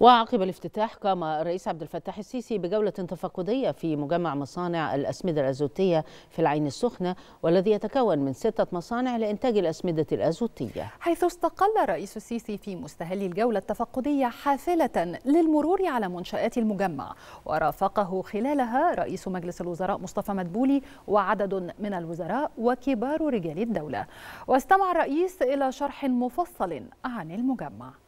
وعقب الافتتاح قام الرئيس عبد الفتاح السيسي بجولة تفقدية في مجمع مصانع الأسمدة الأزوتية في العين السخنة والذي يتكون من ستة مصانع لإنتاج الأسمدة الأزوتية حيث استقل الرئيس السيسي في مستهل الجولة التفقدية حافلة للمرور على منشآت المجمع ورافقه خلالها رئيس مجلس الوزراء مصطفى مدبولي وعدد من الوزراء وكبار رجال الدولة واستمع الرئيس إلى شرح مفصل عن المجمع